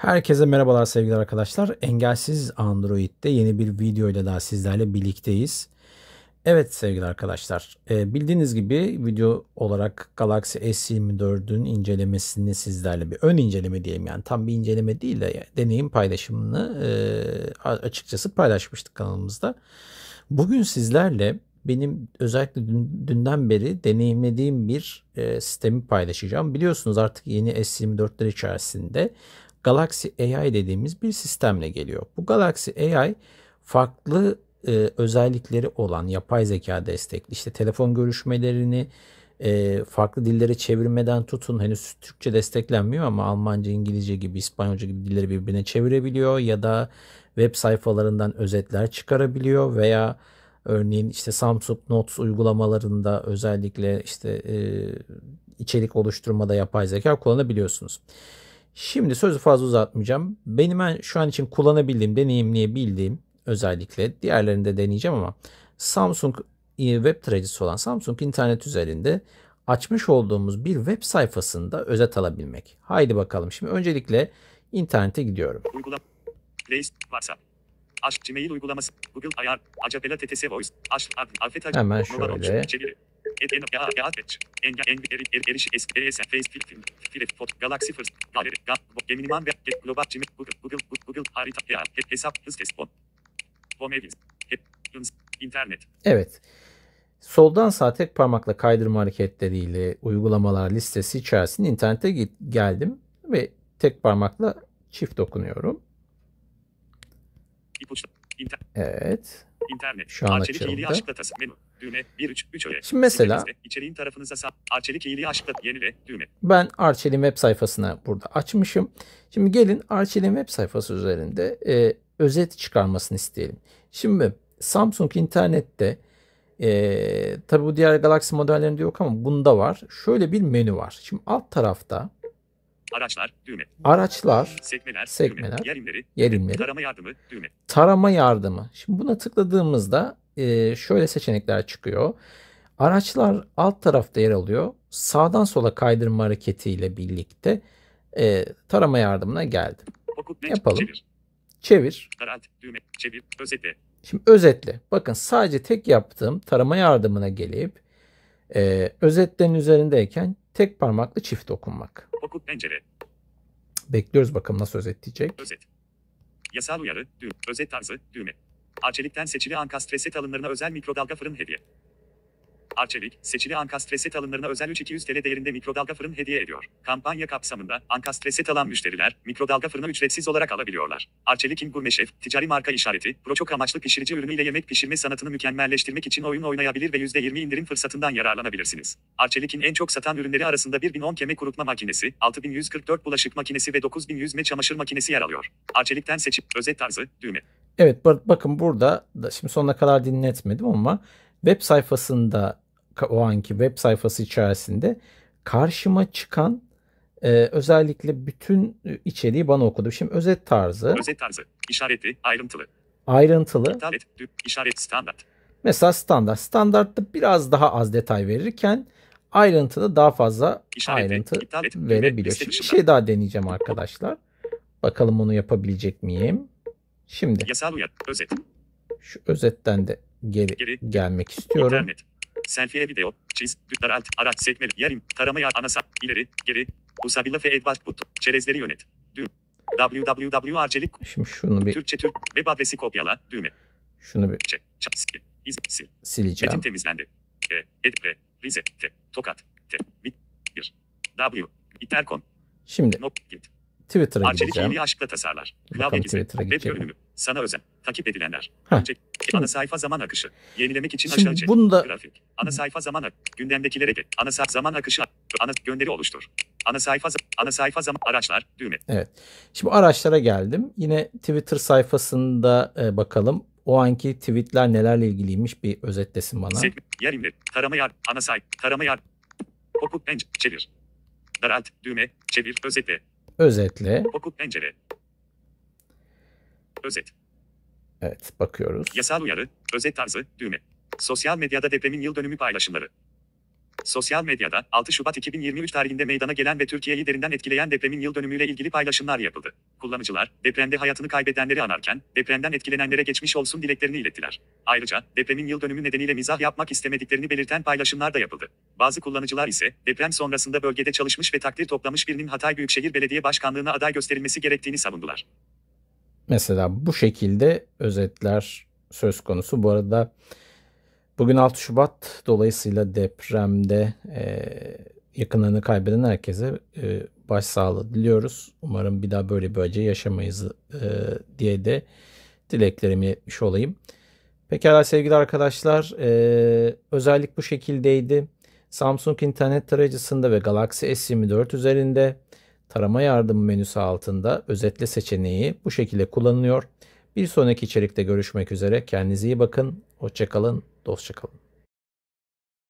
Herkese merhabalar sevgili arkadaşlar. Engelsiz Android'de yeni bir video ile daha sizlerle birlikteyiz. Evet sevgili arkadaşlar, e, bildiğiniz gibi video olarak Galaxy S24'ün incelemesini sizlerle bir ön inceleme diyelim yani tam bir inceleme değil de deneyim paylaşımını e, açıkçası paylaşmıştık kanalımızda. Bugün sizlerle benim özellikle dünden beri deneyimlediğim bir e, sistemi paylaşacağım. Biliyorsunuz artık yeni S24'ler içerisinde Galaxy AI dediğimiz bir sistemle geliyor. Bu Galaxy AI farklı e, özellikleri olan yapay zeka destekli işte telefon görüşmelerini e, farklı dillere çevirmeden tutun henüz Türkçe desteklenmiyor ama Almanca, İngilizce gibi İspanyolca gibi dilleri birbirine çevirebiliyor ya da web sayfalarından özetler çıkarabiliyor veya örneğin işte Samsung Notes uygulamalarında özellikle işte e, içerik oluşturmada yapay zeka kullanabiliyorsunuz. Şimdi sözü fazla uzatmayacağım. Benim en, şu an için kullanabildiğim, deneyimleyebildiğim özellikle diğerlerini de deneyeceğim ama Samsung e, web tarayıcısı olan Samsung internet üzerinde açmış olduğumuz bir web sayfasında özet alabilmek. Haydi bakalım. Şimdi öncelikle internete gidiyorum. Uygula Gmail uygulaması. Google ayar. Acapela TTS Voice. Hemen şöyle. Galaxy First Galeri Geminiman ve Global Gmail Google Google Google harita hesap hız kesbon. Bomevins. Hep internet. Evet. Soldan sağ tek parmakla kaydırma hareketleriyle uygulamalar listesi içerisinde internete geldim ve tek parmakla çift dokunuyorum. İpuçları. İnter- evet. İnternet. Şu an Arçelik açıldı. aşkla tasarım. Menü. Düğme. 1 3 3 öğe. Şimdi mesela. Sitenizde, içeriğin tarafınıza sağ. Arçelik iyiliği aşkla yenile. Düğme. Ben Arçelik'in web sayfasını burada açmışım. Şimdi gelin Arçelik'in web sayfası üzerinde e, özet çıkarmasını isteyelim. Şimdi Samsung internette e, tabi bu diğer Galaxy modellerinde yok ama bunda var. Şöyle bir menü var. Şimdi alt tarafta Araçlar düğme. Araçlar sekmeler, sekmeler düğme. Yerimleri, yerimleri tarama yardımı düğme. Tarama yardımı. Şimdi buna tıkladığımızda e, şöyle seçenekler çıkıyor. Araçlar alt tarafta yer alıyor. Sağdan sola kaydırma hareketiyle birlikte e, tarama yardımına geldi. Yapalım. Çevir. Çevir. Daralt, düğme, çevir, özetle. Şimdi özetle. Bakın sadece tek yaptığım tarama yardımına gelip e, özetlerin üzerindeyken Tek parmaklı çift dokunmak. Okut pencere. Bekliyoruz bakalım nasıl özetleyecek. Özet. Yasal uyarı, düğüm, özet tarzı, düğme. Arçelik'ten seçili Ankastre set alımlarına özel mikrodalga fırın hediye. Arçelik, seçili Ankastre set alımlarına özel 3200 TL değerinde mikrodalga fırın hediye ediyor. Kampanya kapsamında Ankastre set alan müşteriler mikrodalga fırını ücretsiz olarak alabiliyorlar. Arçelik'in gurme şef, ticari marka işareti, broçok amaçlı pişirici ürünü ile yemek pişirme sanatını mükemmelleştirmek için oyun oynayabilir ve %20 indirim fırsatından yararlanabilirsiniz. Arçelik'in en çok satan ürünleri arasında 1010 keme kurutma makinesi, 6144 bulaşık makinesi ve 9100 me çamaşır makinesi yer alıyor. Arçelik'ten seçip özet tarzı, düğme. Evet bakın burada da şimdi sonuna kadar dinletmedim ama web sayfasında o anki web sayfası içerisinde karşıma çıkan e, özellikle bütün e, içeriği bana okudu. Şimdi özet tarzı. Özet tarzı. İşaretli, ayrıntılı. Ayrıntılı. İptal işaret, standart. Mesela standart. Standartta biraz daha az detay verirken ayrıntılı daha fazla İşaretle, ayrıntı et, verebiliyor. Şimdi bir şey daha deneyeceğim arkadaşlar. Bakalım onu yapabilecek miyim? Şimdi. Yasal uyar. Özet. Şu özetten de gel Geri. gelmek istiyorum. İnternet. Selfie video. Çiz. alt. Araç Sekmeli. Yerim. Tarama ya anasa. ileri Geri. Usabilla fe Edvard Butu. Çerezleri yönet. Düğüm. www.arcelik. Şimdi şunu bir. Türkçe Türk. Web adresi kopyala. Düğme. Şunu bir. Çek. Çapski. İz. Sil. Sileceğim. Metin temizlendi. E. Edre. Rize. Te. Tokat. Te. Bit. Bir. W. İterkon. Şimdi. Not. Git. Twitter'a Arçelik gideceğim. Arçelik aşkla tasarlar. Klavye gizli. Web görünümü. Sana özel. Takip edilenler. Önce, ana sayfa zaman akışı. Yenilemek için Şimdi aşağı çek. Bunda... Grafik. Ana sayfa zaman akışı. Gündemdekilere gel. Ana sayfa zaman akışı. Ana gönderi oluştur. Ana sayfa ana sayfa zaman araçlar düğme. Evet. Şimdi araçlara geldim. Yine Twitter sayfasında e, bakalım. O anki tweetler nelerle ilgiliymiş bir özetlesin bana. Segment, yer imle, tarama yar, ana sayfa, tarama yer. Popuk penc, çevir. Daralt, düğme, çevir, özetle, Özetle. Okul pencere. Özet. Evet bakıyoruz. Yasal uyarı, özet tarzı, düğme. Sosyal medyada depremin yıl dönümü paylaşımları. Sosyal medyada 6 Şubat 2023 tarihinde meydana gelen ve Türkiye'yi derinden etkileyen depremin yıl dönümüyle ilgili paylaşımlar yapıldı. Kullanıcılar depremde hayatını kaybedenleri anarken depremden etkilenenlere geçmiş olsun dileklerini ilettiler. Ayrıca depremin yıl dönümü nedeniyle mizah yapmak istemediklerini belirten paylaşımlar da yapıldı. Bazı kullanıcılar ise deprem sonrasında bölgede çalışmış ve takdir toplamış birinin Hatay Büyükşehir Belediye Başkanlığına aday gösterilmesi gerektiğini savundular. Mesela bu şekilde özetler söz konusu. Bu arada Bugün 6 Şubat dolayısıyla depremde e, yakınlarını kaybeden herkese e, başsağlığı diliyoruz. Umarım bir daha böyle bir acı yaşamayız e, diye de dileklerimi yetmiş olayım. Pekala sevgili arkadaşlar e, özellik bu şekildeydi. Samsung internet tarayıcısında ve Galaxy S24 üzerinde tarama yardımı menüsü altında özetle seçeneği bu şekilde kullanılıyor. Bir sonraki içerikte görüşmek üzere. Kendinize iyi bakın. Hoşçakalın. Dostça kalın.